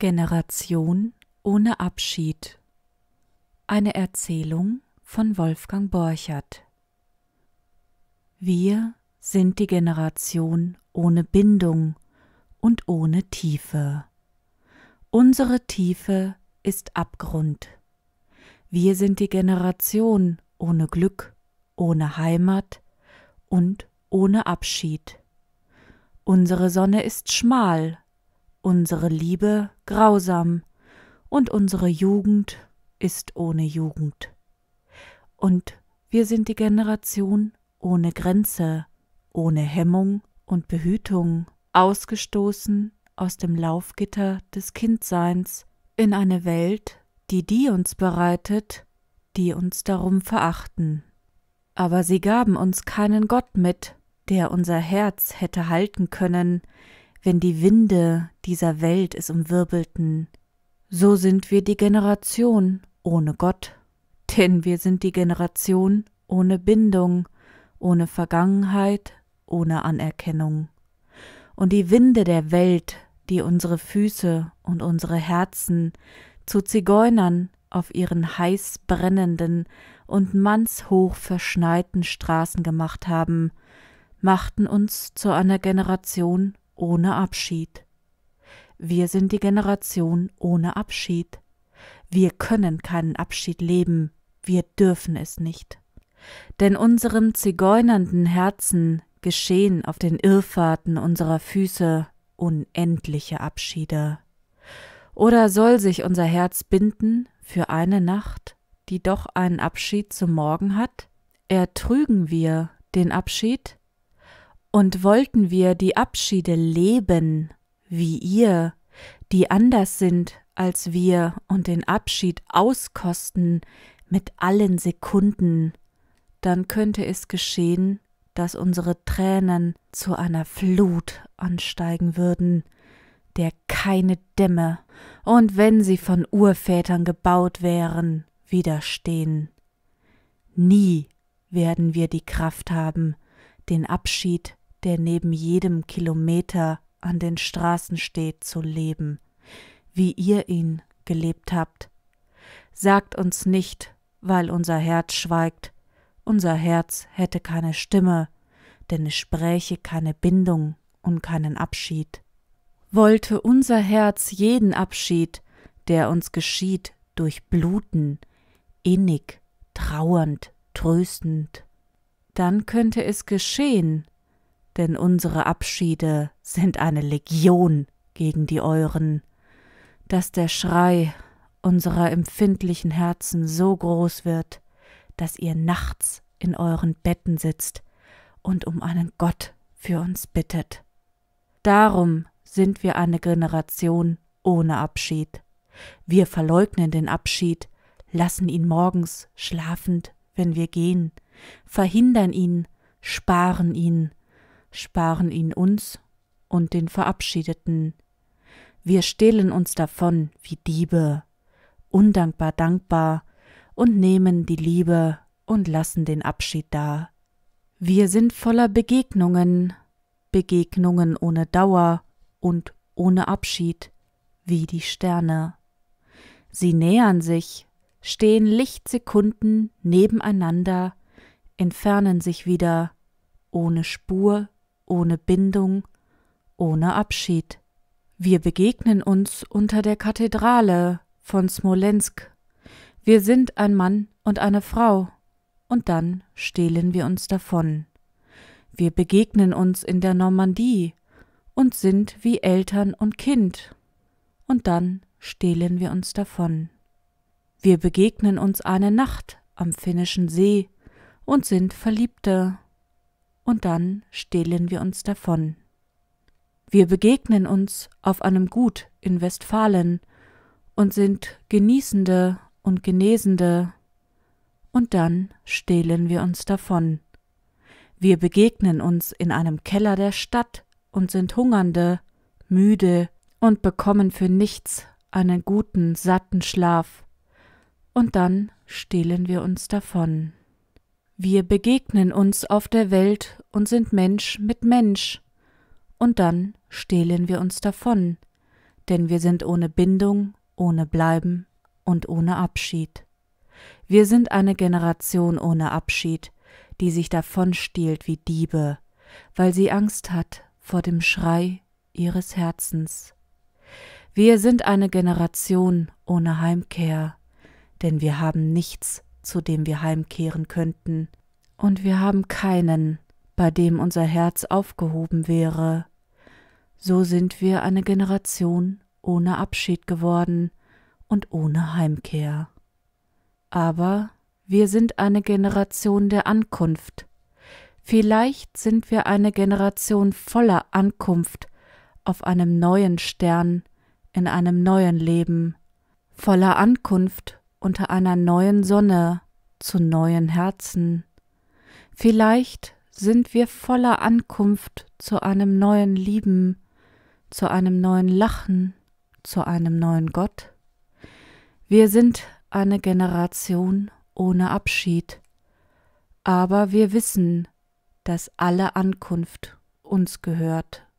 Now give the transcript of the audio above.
Generation ohne Abschied. Eine Erzählung von Wolfgang Borchert. Wir sind die Generation ohne Bindung und ohne Tiefe. Unsere Tiefe ist Abgrund. Wir sind die Generation ohne Glück, ohne Heimat und ohne Abschied. Unsere Sonne ist schmal unsere Liebe grausam und unsere Jugend ist ohne Jugend. Und wir sind die Generation ohne Grenze, ohne Hemmung und Behütung, ausgestoßen aus dem Laufgitter des Kindseins in eine Welt, die die uns bereitet, die uns darum verachten. Aber sie gaben uns keinen Gott mit, der unser Herz hätte halten können, wenn die Winde dieser Welt es umwirbelten. So sind wir die Generation ohne Gott, denn wir sind die Generation ohne Bindung, ohne Vergangenheit, ohne Anerkennung. Und die Winde der Welt, die unsere Füße und unsere Herzen zu Zigeunern auf ihren heiß brennenden und mannshoch verschneiten Straßen gemacht haben, machten uns zu einer Generation ohne Abschied. Wir sind die Generation ohne Abschied. Wir können keinen Abschied leben, wir dürfen es nicht. Denn unserem zigeunernden Herzen geschehen auf den Irrfahrten unserer Füße unendliche Abschiede. Oder soll sich unser Herz binden für eine Nacht, die doch einen Abschied zum Morgen hat? Ertrügen wir den Abschied? Und wollten wir die Abschiede leben, wie ihr, die anders sind als wir und den Abschied auskosten mit allen Sekunden, dann könnte es geschehen, dass unsere Tränen zu einer Flut ansteigen würden, der keine Dämme, und wenn sie von Urvätern gebaut wären, widerstehen. Nie werden wir die Kraft haben, den Abschied der neben jedem Kilometer an den Straßen steht, zu leben, wie ihr ihn gelebt habt. Sagt uns nicht, weil unser Herz schweigt, unser Herz hätte keine Stimme, denn es spräche keine Bindung und keinen Abschied. Wollte unser Herz jeden Abschied, der uns geschieht, durchbluten, innig, trauernd, tröstend, dann könnte es geschehen, denn unsere Abschiede sind eine Legion gegen die euren, dass der Schrei unserer empfindlichen Herzen so groß wird, dass ihr nachts in euren Betten sitzt und um einen Gott für uns bittet. Darum sind wir eine Generation ohne Abschied. Wir verleugnen den Abschied, lassen ihn morgens schlafend, wenn wir gehen, verhindern ihn, sparen ihn, sparen ihn uns und den Verabschiedeten. Wir stehlen uns davon wie Diebe, undankbar dankbar, und nehmen die Liebe und lassen den Abschied da. Wir sind voller Begegnungen, Begegnungen ohne Dauer und ohne Abschied, wie die Sterne. Sie nähern sich, stehen Lichtsekunden nebeneinander, entfernen sich wieder, ohne Spur ohne Bindung, ohne Abschied. Wir begegnen uns unter der Kathedrale von Smolensk. Wir sind ein Mann und eine Frau, und dann stehlen wir uns davon. Wir begegnen uns in der Normandie und sind wie Eltern und Kind, und dann stehlen wir uns davon. Wir begegnen uns eine Nacht am finnischen See und sind Verliebte und dann stehlen wir uns davon. Wir begegnen uns auf einem Gut in Westfalen und sind Genießende und Genesende, und dann stehlen wir uns davon. Wir begegnen uns in einem Keller der Stadt und sind Hungernde, müde und bekommen für nichts einen guten, satten Schlaf, und dann stehlen wir uns davon. Wir begegnen uns auf der Welt und sind Mensch mit Mensch, und dann stehlen wir uns davon, denn wir sind ohne Bindung, ohne Bleiben und ohne Abschied. Wir sind eine Generation ohne Abschied, die sich davonstiehlt wie Diebe, weil sie Angst hat vor dem Schrei ihres Herzens. Wir sind eine Generation ohne Heimkehr, denn wir haben nichts zu dem wir heimkehren könnten, und wir haben keinen, bei dem unser Herz aufgehoben wäre. So sind wir eine Generation ohne Abschied geworden und ohne Heimkehr. Aber wir sind eine Generation der Ankunft. Vielleicht sind wir eine Generation voller Ankunft auf einem neuen Stern, in einem neuen Leben, voller Ankunft unter einer neuen Sonne zu neuen Herzen. Vielleicht sind wir voller Ankunft zu einem neuen Lieben, zu einem neuen Lachen, zu einem neuen Gott. Wir sind eine Generation ohne Abschied, aber wir wissen, dass alle Ankunft uns gehört.